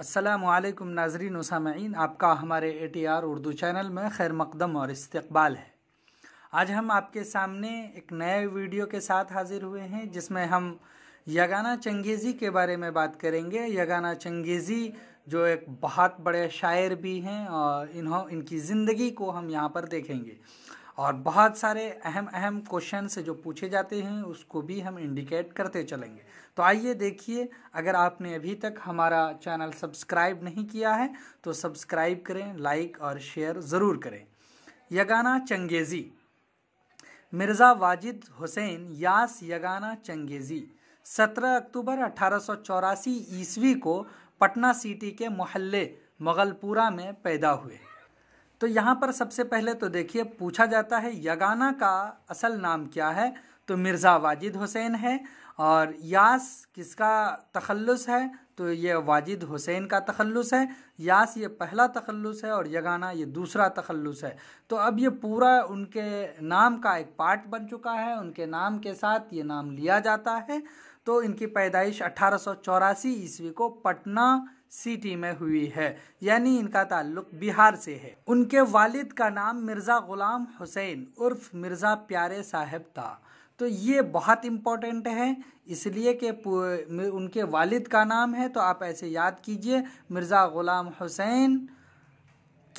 असलकम नाजरीन वसामीन आपका हमारे A T R Urdu channel में खैर मकदम और इस्तबाल है आज हम आपके सामने एक नए वीडियो के साथ हाजिर हुए हैं जिसमें हम यगाना चंगेज़ी के बारे में बात करेंगे यगाना चंगेज़ी जो एक बहुत बड़े शायर भी हैं और इन्हों इनकी ज़िंदगी को हम यहाँ पर देखेंगे और बहुत सारे अहम अहम क्वेश्चन जो पूछे जाते हैं उसको भी हम इंडिकेट करते चलेंगे तो आइए देखिए अगर आपने अभी तक हमारा चैनल सब्सक्राइब नहीं किया है तो सब्सक्राइब करें लाइक और शेयर ज़रूर करें यगाना चंगेज़ी मिर्ज़ा वाजिद हुसैन यास यगाना चंगेज़ी 17 अक्टूबर अठारह ईस्वी को पटना सिटी के मोहल्ले मगलपुरा में पैदा हुए तो यहाँ पर सबसे पहले तो देखिए पूछा जाता है यगाना का असल नाम क्या है तो मिर्ज़ा वाजिद हुसैन है और यास किसका तखल्लुस है तो ये वाजिद हुसैन का तखल्लुस है यास ये पहला तखल्लुस है और यगाना ये दूसरा तखल्लुस है तो अब ये पूरा उनके नाम का एक पार्ट बन चुका है उनके नाम के साथ ये नाम लिया जाता है तो इनकी पैदाइश अट्ठारह ईस्वी को पटना सिटी में हुई है यानी इनका ताल्लुक बिहार से है उनके वालिद का नाम मिर्ज़ा ग़ुलाम हुसैन उर्फ मिर्ज़ा प्यारे साहब था तो ये बहुत इम्पोर्टेंट है इसलिए कि उनके वालिद का नाम है तो आप ऐसे याद कीजिए मिर्ज़ा ग़ुलाम हुसैन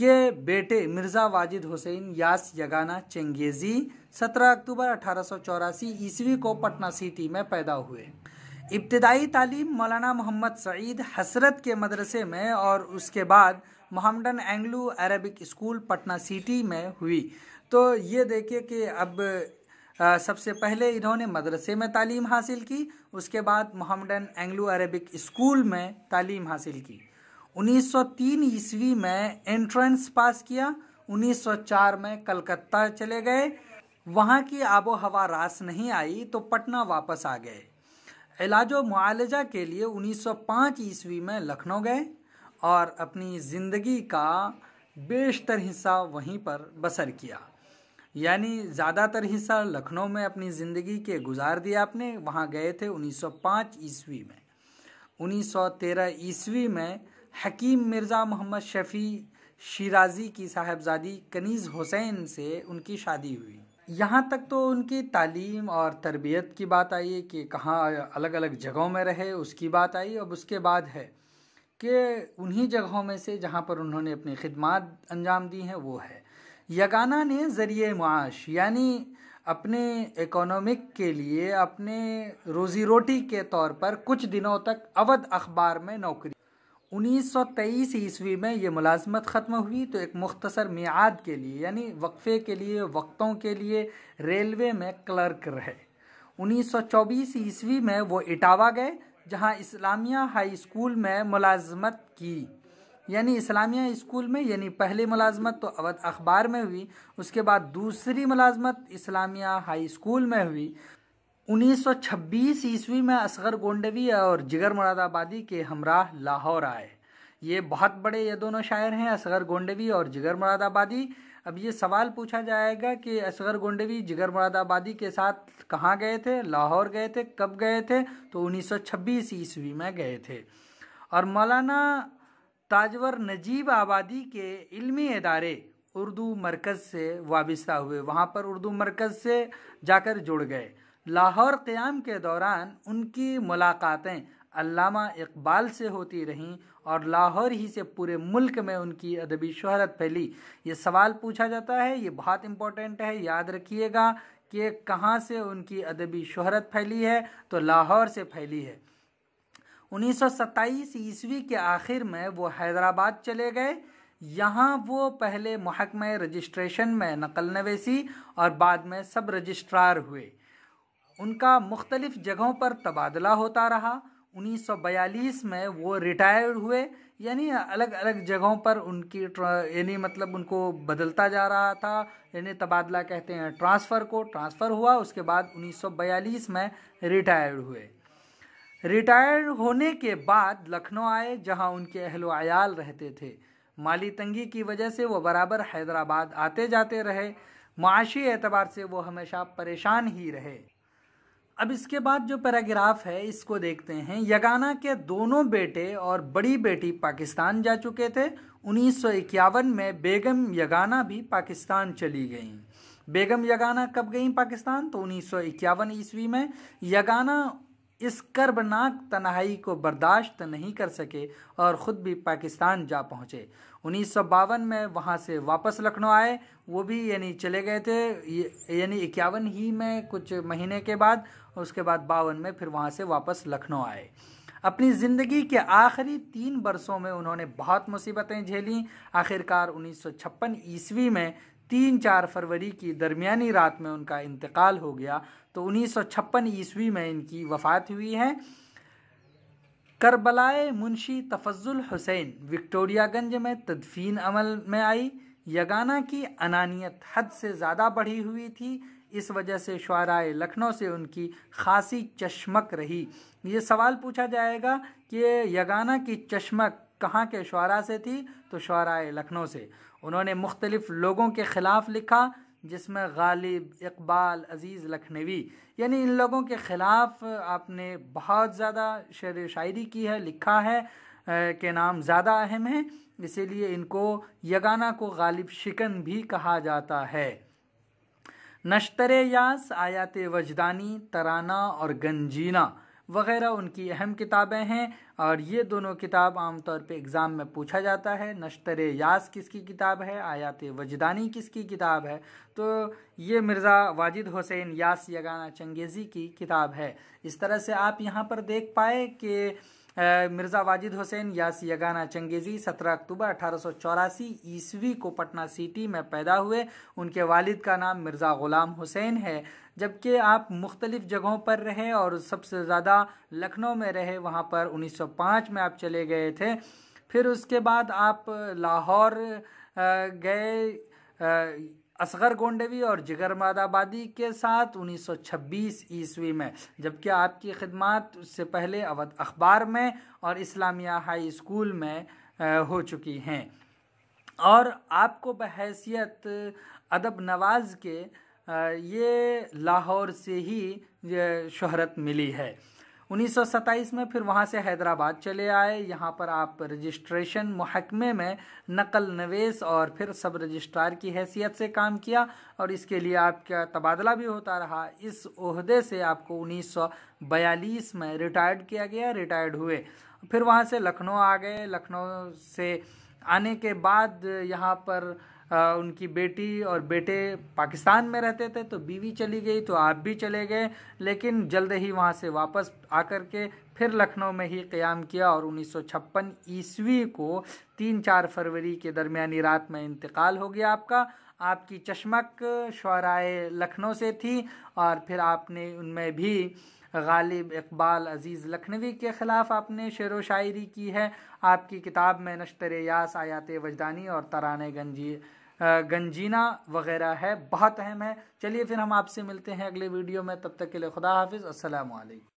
के बेटे मिर्ज़ा वाजिद हुसैन यास यगाना चंगेज़ी 17 अक्टूबर अठारह ईस्वी को पटना सिटी में पैदा हुए इब्तदाई तालीम मौलाना मोहम्मद सईद हसरत के मदरसे में और उसके बाद Mohammedan Anglo Arabic School Patna City में हुई तो ये देखिए कि अब सबसे पहले इन्होंने मदरसे में तालीम हासिल की उसके बाद मोहम्मडन एंग्लो अरबिक स्कूल में तालीम हासिल की 1903 ईस्वी में एंट्रेंस पास किया 1904 में कलकत्ता चले गए वहाँ की आबो हवा रास नहीं आई तो पटना वापस आ गए इलाज मुआलजा के लिए 1905 ईस्वी में लखनऊ गए और अपनी ज़िंदगी का बेशतर हिस्सा वहीं पर बसर किया यानी ज़्यादातर हिस्सा लखनऊ में अपनी ज़िंदगी के गुजार दिया आपने वहाँ गए थे 1905 ईस्वी में 1913 ईस्वी में हकीम मिर्ज़ा मोहम्मद शफ़ी शिराज़ी की साहबजादी कनीज़ हुसैन से उनकी शादी हुई यहाँ तक तो उनकी तालीम और तरबियत की बात आई कि कहाँ अलग अलग जगहों में रहे उसकी बात आई अब उसके बाद है कि उन्हीं जगहों में से जहाँ पर उन्होंने अपनी खिदमत अंजाम दी हैं वो है यगाना ने ज़रिए माश यानी अपने इकोनॉमिक के लिए अपने रोज़ी रोटी के तौर पर कुछ दिनों तक अवध अखबार में नौकरी 1923 ईस्वी में ये मुलाजमत ख़त्म हुई तो एक मुख्तसर मियाद के लिए यानी वक्फ़े के लिए वक्तों के लिए रेलवे में क्लर्क रहे 1924 ईस्वी में वो इटावा गए जहाँ इस्लामिया हाई स्कूल में मुलाजमत की यानी इस्लामिया स्कूल में यानी पहली मुलाजमत तो अवध अखबार में हुई उसके बाद दूसरी मुलाजमत इस्लामिया हाई स्कूल में हुई 1926 ईस्वी में असगर गोंडवी और जिगर मुरादाबादी के हमरा लाहौर आए ये बहुत बड़े ये दोनों शायर हैं असगर गोंडवी और जिगर मुरादाबादी अब ये सवाल पूछा जाएगा कि असगर गोंडवी जिगर मुरादाबादी के साथ कहाँ गए थे लाहौर गए थे कब गए थे तो 1926 ईस्वी में गए थे और मौलाना ताजवर नजीब आबादी के इल्मी अदारे उर्दू मरकज़ से वाबस्ता हुए वहाँ पर उर्दू मरकज़ से जाकर जुड़ गए लाहौर क़्याम के दौरान उनकी मुलाकातें अल्लामा इकबाल से होती रहीं और लाहौर ही से पूरे मुल्क में उनकी अदबी शहरत फैली ये सवाल पूछा जाता है ये बहुत इम्पोर्टेंट है याद रखिएगा कि कहाँ से उनकी अदबी शहरत फैली है तो लाहौर से फैली है 1927 ईस्वी के आखिर में वो हैदराबाद चले गए यहाँ वो पहले महकमे रजिस्ट्रेशन में नकल नवेसी और बाद में सब रजिस्ट्रार हुए उनका मुख्तलिफ़ जगहों पर तबादला होता रहा 1942 में वो रिटायर्ड हुए यानी अलग अलग जगहों पर उनकी यानी मतलब उनको बदलता जा रहा था यानी तबादला कहते हैं ट्रांसफ़र को ट्रांसफ़र हुआ उसके बाद 1942 में रिटायर्ड हुए रिटायर्ड होने के बाद लखनऊ आए जहां उनके अहलोयाल रहते थे माली तंगी की वजह से वो बराबर हैदराबाद आते जाते रहे माशी एतबार से वो हमेशा परेशान ही रहे अब इसके बाद जो पैराग्राफ है इसको देखते हैं यगाना के दोनों बेटे और बड़ी बेटी पाकिस्तान जा चुके थे उन्नीस में बेगम यगाना भी पाकिस्तान चली गईं बेगम यगाना कब गईं पाकिस्तान तो 1951 ईस्वी में यगाना इस कर्बनाक तनहाई को बर्दाश्त नहीं कर सके और ख़ुद भी पाकिस्तान जा पहुँचे उन्नीस में वहाँ से वापस लखनऊ आए वो भी यानी चले गए थे यानी इक्यावन ही में कुछ महीने के बाद उसके बाद बावन में फिर वहाँ से वापस लखनऊ आए अपनी ज़िंदगी के आखिरी तीन बरसों में उन्होंने बहुत मुसीबतें झेलीं आखिरकार 1956 ईस्वी में तीन चार फरवरी की दरमियानी रात में उनका इंतकाल हो गया तो 1956 ईस्वी में इनकी वफ़ात हुई है करबलाए मुंशी तफजुल हुसैन विक्टोरियागंज में तदफीन अमल में आई यगाना की अनानियत हद से ज़्यादा बढ़ी हुई थी इस वजह से शुराय लखनऊ से उनकी खासी चश्मक रही ये सवाल पूछा जाएगा कि यगाना की चश्मक कहाँ के शुरा से थी तो शुराय लखनऊ से उन्होंने मुख्तलिफ़ लोगों के ख़िलाफ़ लिखा जिसमें गालिब इकबाल अज़ीज़ लखनवी यानी इन लोगों के ख़िलाफ़ आपने बहुत ज़्यादा शर शायरी की है लिखा है के नाम ज़्यादा अहम हैं इसीलिए इनको यगाना को गालिब शिकन भी कहा जाता है नश्तर यास आयात वजदानी तराना और गंजीना वगैरह उनकी अहम किताबें हैं और ये दोनों किताब आमतौर पे एग्ज़ाम में पूछा जाता है नश्तर यास किसकी किताब है आयात वजदानी किसकी किताब है तो ये मिर्ज़ा वाजिद हुसैन यास यगाना चंगेज़ी की किताब है इस तरह से आप यहाँ पर देख पाए कि मिर्ज़ा वाजिद हुसैन यास यगाना चंगेज़ी 17 अक्टूबर अठारह ईस्वी को पटना सिटी में पैदा हुए उनके वालिद का नाम मिर्ज़ा ग़ुलाम हुसैन है जबकि आप मुख्तलिफ़ जगहों पर रहे और सबसे ज़्यादा लखनऊ में रहे वहाँ पर 1905 में आप चले गए थे फिर उसके बाद आप लाहौर गए असगर गोंडवी और जिगर मादाबादी के साथ 1926 ईस्वी में जबकि आपकी खिदमत उससे पहले अवध अखबार में और इस्लामिया हाई स्कूल में हो चुकी हैं और आपको बहसीत अदब नवाज के ये लाहौर से ही शहरत मिली है उन्नीस में फिर वहाँ से हैदराबाद चले आए यहाँ पर आप रजिस्ट्रेशन महकमे में नकल नवेश और फिर सब रजिस्ट्रार की हैसियत से काम किया और इसके लिए आपका तबादला भी होता रहा इस अहदे से आपको 1942 में रिटायर्ड किया गया रिटायर्ड हुए फिर वहाँ से लखनऊ आ गए लखनऊ से आने के बाद यहाँ पर आ, उनकी बेटी और बेटे पाकिस्तान में रहते थे तो बीवी चली गई तो आप भी चले गए लेकिन जल्द ही वहाँ से वापस आकर के फिर लखनऊ में ही क़्याम किया और 1956 ईस्वी को तीन चार फरवरी के दरमियानी रात में इंतकाल हो गया आपका आपकी चश्मक शराय लखनऊ से थी और फिर आपने उनमें भी गालिब इकबाल अजीज़ लखनवी के ख़िलाफ़ आपने शेर व शायरी की है आपकी किताब में नश्तर यास आयात वजदानी और तरान गंजी गंजीना वगैरह है बहुत अहम है चलिए फिर हम आपसे मिलते हैं अगले वीडियो में तब तक के लिए खुदा हाफिज़ असल